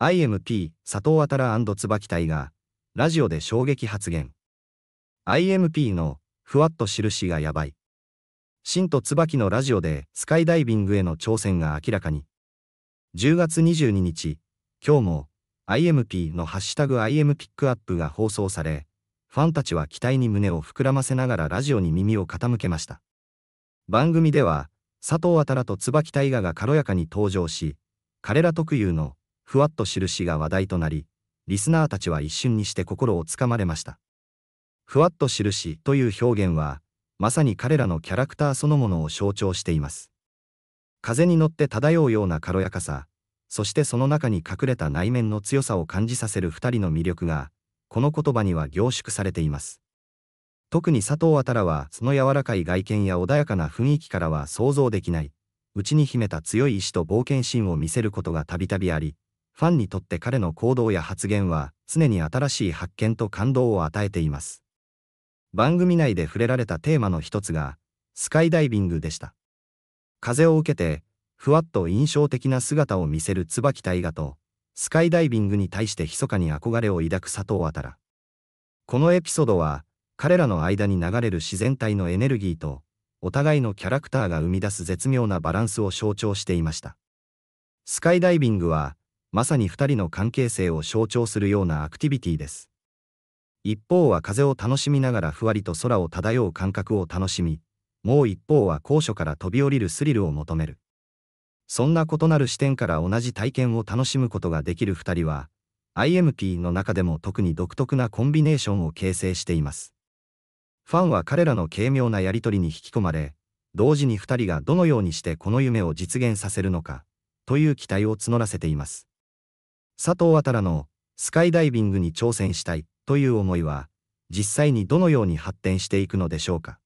IMP 佐藤あたら椿隊がラジオで衝撃発言 IMP のふわっと印がやばい新と椿のラジオでスカイダイビングへの挑戦が明らかに10月22日今日も IMP の「ハッシュタグ #IM ピックアップ」が放送されファンたちは期待に胸を膨らませながらラジオに耳を傾けました番組では佐藤あたらと椿大河が軽やかに登場し彼ら特有のふわっと印が話題となり、リスナーたちは一瞬にして心をつかまれました。ふわっと印という表現は、まさに彼らのキャラクターそのものを象徴しています。風に乗って漂うような軽やかさ、そしてその中に隠れた内面の強さを感じさせる二人の魅力が、この言葉には凝縮されています。特に佐藤あたらは、その柔らかい外見や穏やかな雰囲気からは想像できない、内に秘めた強い意志と冒険心を見せることがたびたびあり、ファンにとって彼の行動や発言は常に新しい発見と感動を与えています。番組内で触れられたテーマの一つが、スカイダイビングでした。風を受けて、ふわっと印象的な姿を見せる椿大河と、スカイダイビングに対して密かに憧れを抱く佐藤あこのエピソードは、彼らの間に流れる自然体のエネルギーと、お互いのキャラクターが生み出す絶妙なバランスを象徴していました。スカイダイビングは、まさに2人の関係性を象徴するようなアクティビティです。一方は風を楽しみながらふわりと空を漂う感覚を楽しみ、もう一方は高所から飛び降りるスリルを求める。そんな異なる視点から同じ体験を楽しむことができる2人は、IMP の中でも特に独特なコンビネーションを形成しています。ファンは彼らの軽妙なやりとりに引き込まれ、同時に2人がどのようにしてこの夢を実現させるのか、という期待を募らせています。佐藤渡のスカイダイビングに挑戦したいという思いは実際にどのように発展していくのでしょうか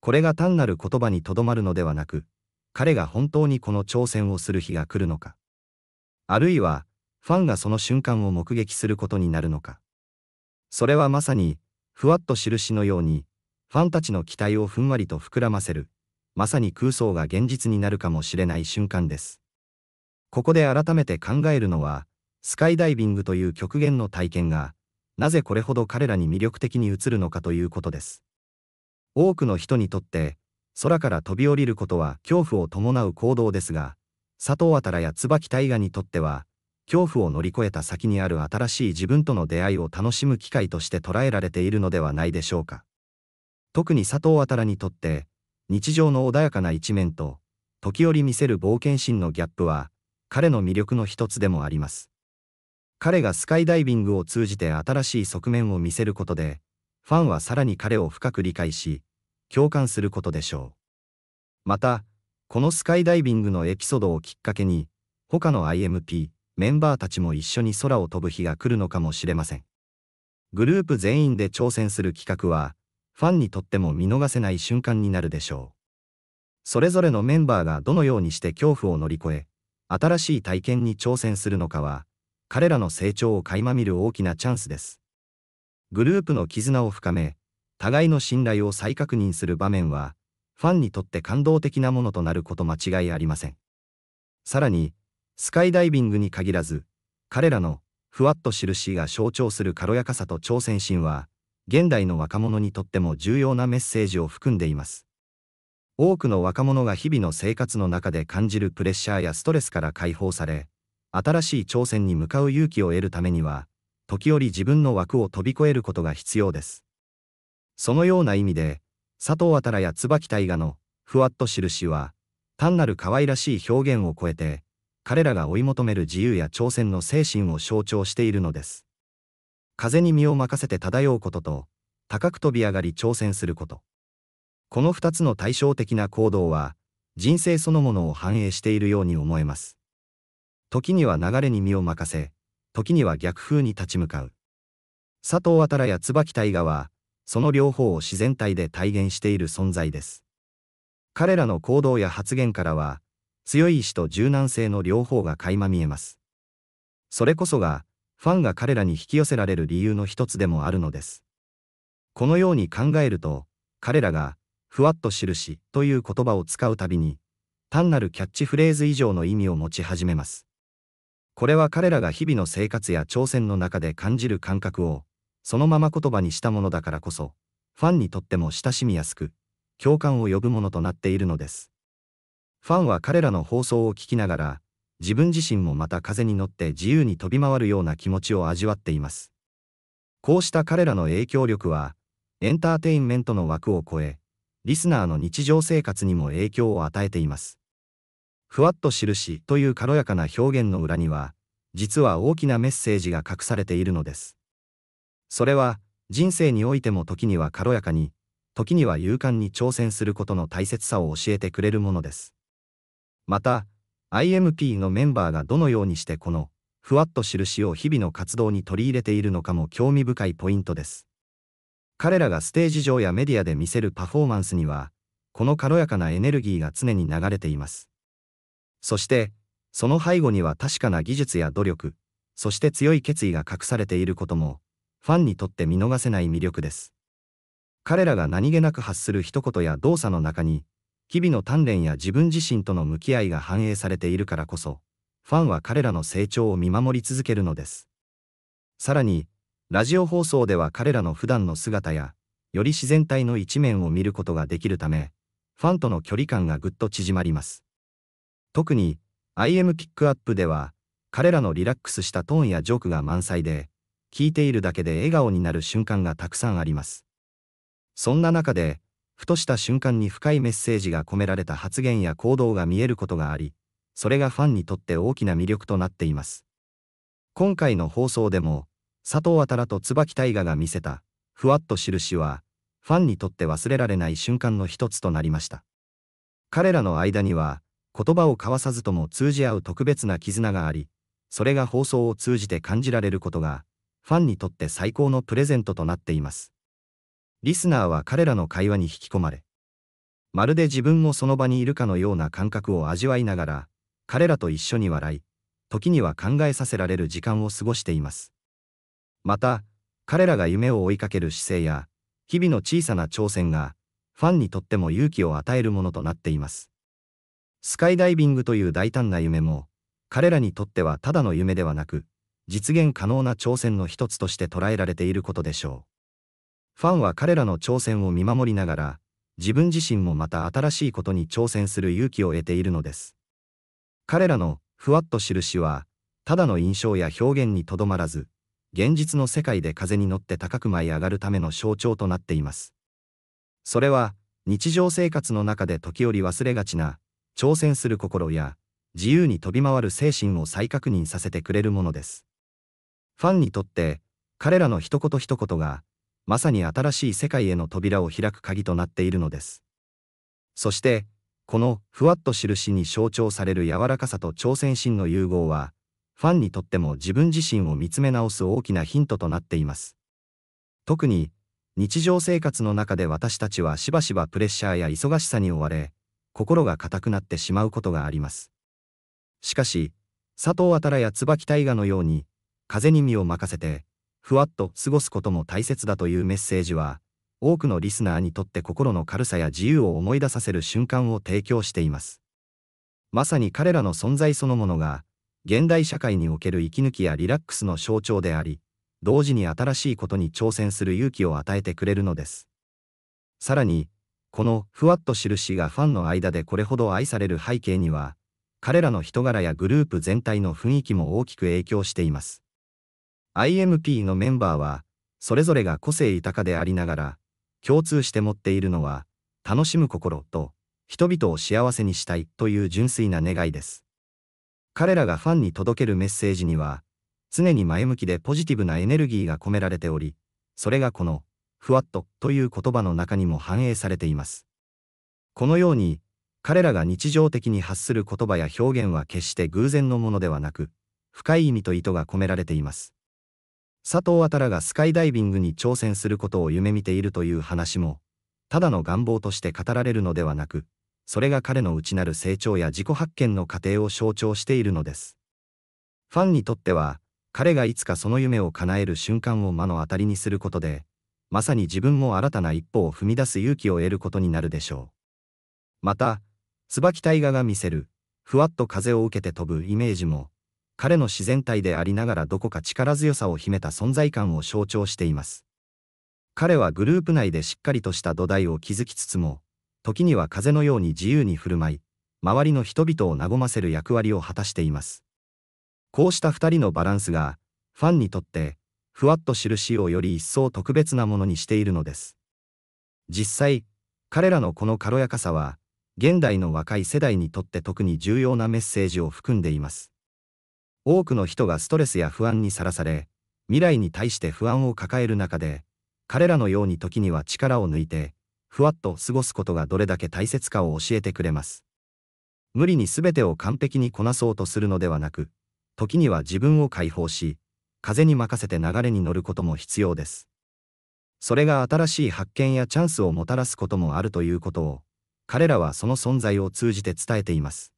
これが単なる言葉にとどまるのではなく彼が本当にこの挑戦をする日が来るのかあるいはファンがその瞬間を目撃することになるのかそれはまさにふわっと印のようにファンたちの期待をふんわりと膨らませるまさに空想が現実になるかもしれない瞬間ですここで改めて考えるのはスカイダイビングという極限の体験が、なぜこれほど彼らに魅力的に映るのかということです。多くの人にとって、空から飛び降りることは恐怖を伴う行動ですが、佐藤あたらや椿大河にとっては、恐怖を乗り越えた先にある新しい自分との出会いを楽しむ機会として捉えられているのではないでしょうか。特に佐藤あたらにとって、日常の穏やかな一面と、時折見せる冒険心のギャップは、彼の魅力の一つでもあります。彼がスカイダイビングを通じて新しい側面を見せることで、ファンはさらに彼を深く理解し、共感することでしょう。また、このスカイダイビングのエピソードをきっかけに、他の IMP、メンバーたちも一緒に空を飛ぶ日が来るのかもしれません。グループ全員で挑戦する企画は、ファンにとっても見逃せない瞬間になるでしょう。それぞれのメンバーがどのようにして恐怖を乗り越え、新しい体験に挑戦するのかは、彼らの成長を垣間見る大きなチャンスです。グループの絆を深め、互いの信頼を再確認する場面は、ファンにとって感動的なものとなること間違いありません。さらに、スカイダイビングに限らず、彼らのふわっと印が象徴する軽やかさと挑戦心は、現代の若者にとっても重要なメッセージを含んでいます。多くの若者が日々の生活の中で感じるプレッシャーやストレスから解放され、新しい挑戦に向かう勇気を得るためには、時折自分の枠を飛び越えることが必要です。そのような意味で、佐藤あたらや椿大河の、ふわっと印は、単なる可愛らしい表現を超えて、彼らが追い求める自由や挑戦の精神を象徴しているのです。風に身を任せて漂うことと、高く飛び上がり挑戦すること。この2つの対照的な行動は、人生そのものを反映しているように思えます。時には流れに身を任せ、時には逆風に立ち向かう。佐藤渡や椿大河は、その両方を自然体で体現している存在です。彼らの行動や発言からは、強い意志と柔軟性の両方が垣間見えます。それこそが、ファンが彼らに引き寄せられる理由の一つでもあるのです。このように考えると、彼らが、ふわっと印という言葉を使うたびに、単なるキャッチフレーズ以上の意味を持ち始めます。これは彼らが日々の生活や挑戦の中で感じる感覚を、そのまま言葉にしたものだからこそ、ファンにとっても親しみやすく、共感を呼ぶものとなっているのです。ファンは彼らの放送を聞きながら、自分自身もまた風に乗って自由に飛び回るような気持ちを味わっています。こうした彼らの影響力は、エンターテインメントの枠を超え、リスナーの日常生活にも影響を与えています。ふわっと印という軽やかな表現の裏には、実は大きなメッセージが隠されているのです。それは、人生においても時には軽やかに、時には勇敢に挑戦することの大切さを教えてくれるものです。また、IMP のメンバーがどのようにしてこの、ふわっと印を日々の活動に取り入れているのかも興味深いポイントです。彼らがステージ上やメディアで見せるパフォーマンスには、この軽やかなエネルギーが常に流れています。そして、その背後には確かな技術や努力、そして強い決意が隠されていることも、ファンにとって見逃せない魅力です。彼らが何気なく発する一言や動作の中に、日々の鍛錬や自分自身との向き合いが反映されているからこそ、ファンは彼らの成長を見守り続けるのです。さらに、ラジオ放送では彼らの普段の姿や、より自然体の一面を見ることができるため、ファンとの距離感がぐっと縮まります。特に IM p ックアップでは彼らのリラックスしたトーンやジョークが満載で聞いているだけで笑顔になる瞬間がたくさんありますそんな中でふとした瞬間に深いメッセージが込められた発言や行動が見えることがありそれがファンにとって大きな魅力となっています今回の放送でも佐藤あと椿大河が見せたふわっと印はファンにとって忘れられない瞬間の一つとなりました彼らの間には言葉を交わさずとも通じ合う特別な絆があり、それが放送を通じて感じられることが、ファンにとって最高のプレゼントとなっています。リスナーは彼らの会話に引き込まれ、まるで自分もその場にいるかのような感覚を味わいながら、彼らと一緒に笑い、時には考えさせられる時間を過ごしています。また、彼らが夢を追いかける姿勢や、日々の小さな挑戦が、ファンにとっても勇気を与えるものとなっています。スカイダイビングという大胆な夢も、彼らにとってはただの夢ではなく、実現可能な挑戦の一つとして捉えられていることでしょう。ファンは彼らの挑戦を見守りながら、自分自身もまた新しいことに挑戦する勇気を得ているのです。彼らのふわっと印は、ただの印象や表現にとどまらず、現実の世界で風に乗って高く舞い上がるための象徴となっています。それは、日常生活の中で時折忘れがちな挑戦する心や、自由に飛び回る精神を再確認させてくれるものです。ファンにとって、彼らの一言一言が、まさに新しい世界への扉を開く鍵となっているのです。そして、このふわっと印に象徴される柔らかさと挑戦心の融合は、ファンにとっても自分自身を見つめ直す大きなヒントとなっています。特に、日常生活の中で私たちはしばしばプレッシャーや忙しさに追われ、心が硬くなってしまうことがあります。しかし、佐藤あたらや椿大河のように、風に身を任せて、ふわっと過ごすことも大切だというメッセージは、多くのリスナーにとって心の軽さや自由を思い出させる瞬間を提供しています。まさに彼らの存在そのものが、現代社会における息抜きやリラックスの象徴であり、同時に新しいことに挑戦する勇気を与えてくれるのです。さらに、このふわっと印がファンの間でこれほど愛される背景には、彼らの人柄やグループ全体の雰囲気も大きく影響しています。IMP のメンバーは、それぞれが個性豊かでありながら、共通して持っているのは、楽しむ心と、人々を幸せにしたいという純粋な願いです。彼らがファンに届けるメッセージには、常に前向きでポジティブなエネルギーが込められており、それがこのふわっとという言葉の中にも反映されています。このように、彼らが日常的に発する言葉や表現は決して偶然のものではなく、深い意味と意図が込められています。佐藤あたらがスカイダイビングに挑戦することを夢見ているという話も、ただの願望として語られるのではなく、それが彼の内なる成長や自己発見の過程を象徴しているのです。ファンにとっては、彼がいつかその夢を叶える瞬間を目の当たりにすることで、まさに自分も新たな一歩を踏み出す勇気を得ることになるでしょう。また、椿大河が見せる、ふわっと風を受けて飛ぶイメージも、彼の自然体でありながらどこか力強さを秘めた存在感を象徴しています。彼はグループ内でしっかりとした土台を築きつつも、時には風のように自由に振る舞い、周りの人々を和ませる役割を果たしています。こうした2人のバランスが、ファンにとって、ふわっと印をより一層特別なものにしているのです。実際、彼らのこの軽やかさは、現代の若い世代にとって特に重要なメッセージを含んでいます。多くの人がストレスや不安にさらされ、未来に対して不安を抱える中で、彼らのように時には力を抜いて、ふわっと過ごすことがどれだけ大切かを教えてくれます。無理に全てを完璧にこなそうとするのではなく、時には自分を解放し、風に任せて流れに乗ることも必要です。それが新しい発見やチャンスをもたらすこともあるということを、彼らはその存在を通じて伝えています。